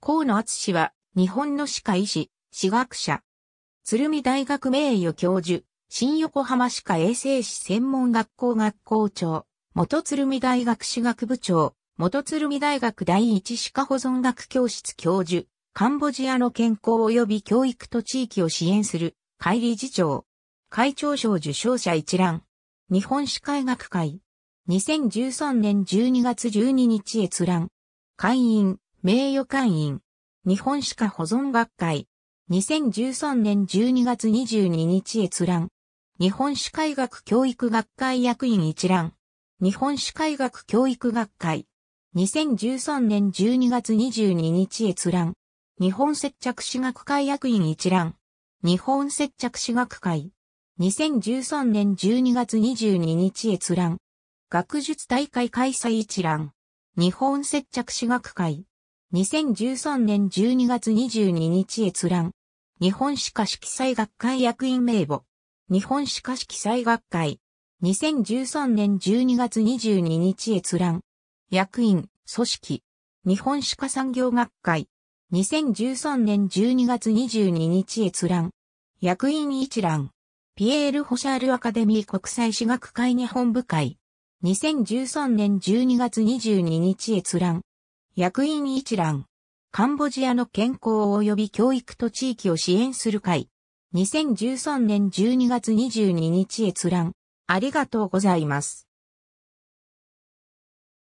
河野厚氏は、日本の歯科医師、歯学者。鶴見大学名誉教授、新横浜歯科衛生士専門学校学校長、元鶴見大学歯学部長、元鶴見大学第一歯科保存学教室教授、カンボジアの健康及び教育と地域を支援する、会理事長、会長賞受賞者一覧、日本歯科医学会、2013年12月12日閲覧、会員、名誉会員、日本歯科保存学会、2013年12月22日閲覧、日本歯科医学教育学会役員一覧、日本歯科医学教育学会、2013年12月22日閲覧、日本接着歯学会役員一覧、日本接着歯学会、2013年12月22日閲覧、学術大会開催一覧、日本接着歯学会、2013年12月22日閲覧。日本歯科色彩学会役員名簿。日本歯科色彩学会。2013年12月22日閲覧。役員、組織。日本歯科産業学会。2013年12月22日閲覧。役員一覧。ピエール・ホシャールアカデミー国際私学会日本部会。2013年12月22日閲覧。役員一覧。カンボジアの健康及び教育と地域を支援する会。2013年12月22日閲覧。ありがとうございます。